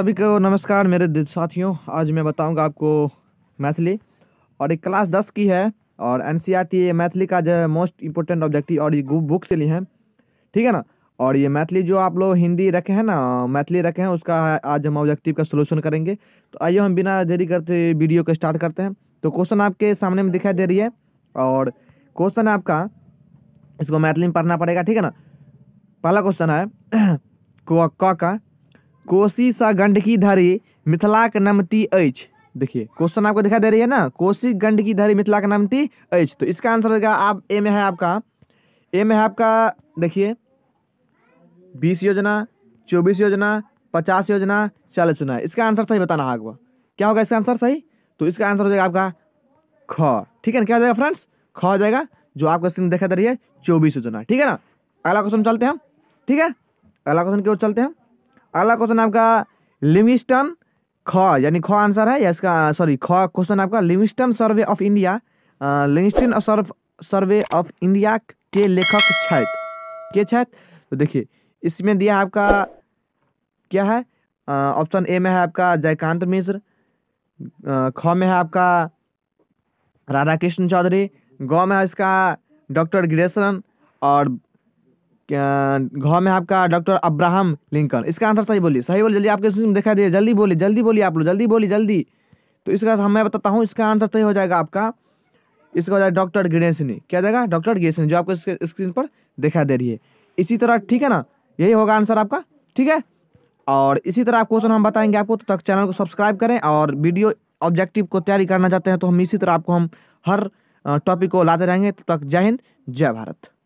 सभी को नमस्कार मेरे साथियों आज मैं बताऊंगा आपको मैथिली और एक क्लास दस की है और एन सी e मैथिली का जो है मोस्ट इम्पोर्टेंट ऑब्जेक्टिव और ये बुक से ली है ठीक है ना और ये मैथिली जो आप लोग हिंदी रखे हैं ना मैथिली रखे हैं उसका आज हम ऑब्जेक्टिव का सोल्यूशन करेंगे तो आइए हम बिना देरी करते वीडियो को स्टार्ट करते हैं तो क्वेश्चन आपके सामने में दिखाई दे रही है और क्वेश्चन आपका इसको मैथिली में पढ़ना पड़ेगा ठीक है ना पहला क्वेश्चन है क का कोसी सा गंडकी धरी मिथिला के नमती अछि देखिए क्वेश्चन आपको दिखाई दे रही है ना कोसी गंडकी धरी मिथिला के नमती अछि तो इसका आंसर होगा आप ए में है आपका ए में है आपका देखिए बीस योजना चौबीस योजना पचास योजना चालीस योजना इसका आंसर सही बताना है आपको क्या होगा इसका आंसर सही तो इसका आंसर हो जाएगा आपका ख ठीक है ना क्या हो जाएगा फ्रेंड्स ख हो जाएगा जो आपको स्क्रीन देखा दे रही है चौबीस योजना ठीक है ना अगला क्वेश्चन चलते हम ठीक है अगला क्वेश्चन क्यों चलते हैं अगला क्वेश्चन आपका लिमिस्टन ख यानी ख आंसर है या इसका सॉरी ख क्वेश्चन आपका लिमिस्टन सर्वे ऑफ इंडिया लिमिस्टन सर्व सर्वे ऑफ इंडिया के लेखक छथि के तो देखिए इसमें दिया आपका क्या है ऑप्शन ए में है आपका जयकांत मिश्र ख में है आपका राधा कृष्ण चौधरी गौ में है इसका डॉक्टर ग्रेसन और घ में आपका डॉक्टर अब्राहम लिंकन इसका आंसर सही बोलिए सही बोलिए जल्दी आपके स्क्रीन में दिखाई दे जल्दी बोलिए जल्दी बोलिए आप लोग जल्दी बोलिए जल्दी तो इसका मैं बताता हूँ इसका आंसर सही हो जाएगा आपका इसका हो जाएगा डॉक्टर ग्रेसनी क्या जाएगा डॉक्टर ग्रेसनी जो आपको स्क्रीन पर दिखाई दे रही है इसी तरह ठीक है ना यही होगा आंसर आपका ठीक है और इसी तरह आप क्वेश्चन हम बताएंगे आपको तो तक चैनल को सब्सक्राइब करें और वीडियो ऑब्जेक्टिव को तैयारी करना चाहते हैं तो हम इसी तरह आपको हम हर टॉपिक को लाते रहेंगे तब तो तक जय हिंद जय भारत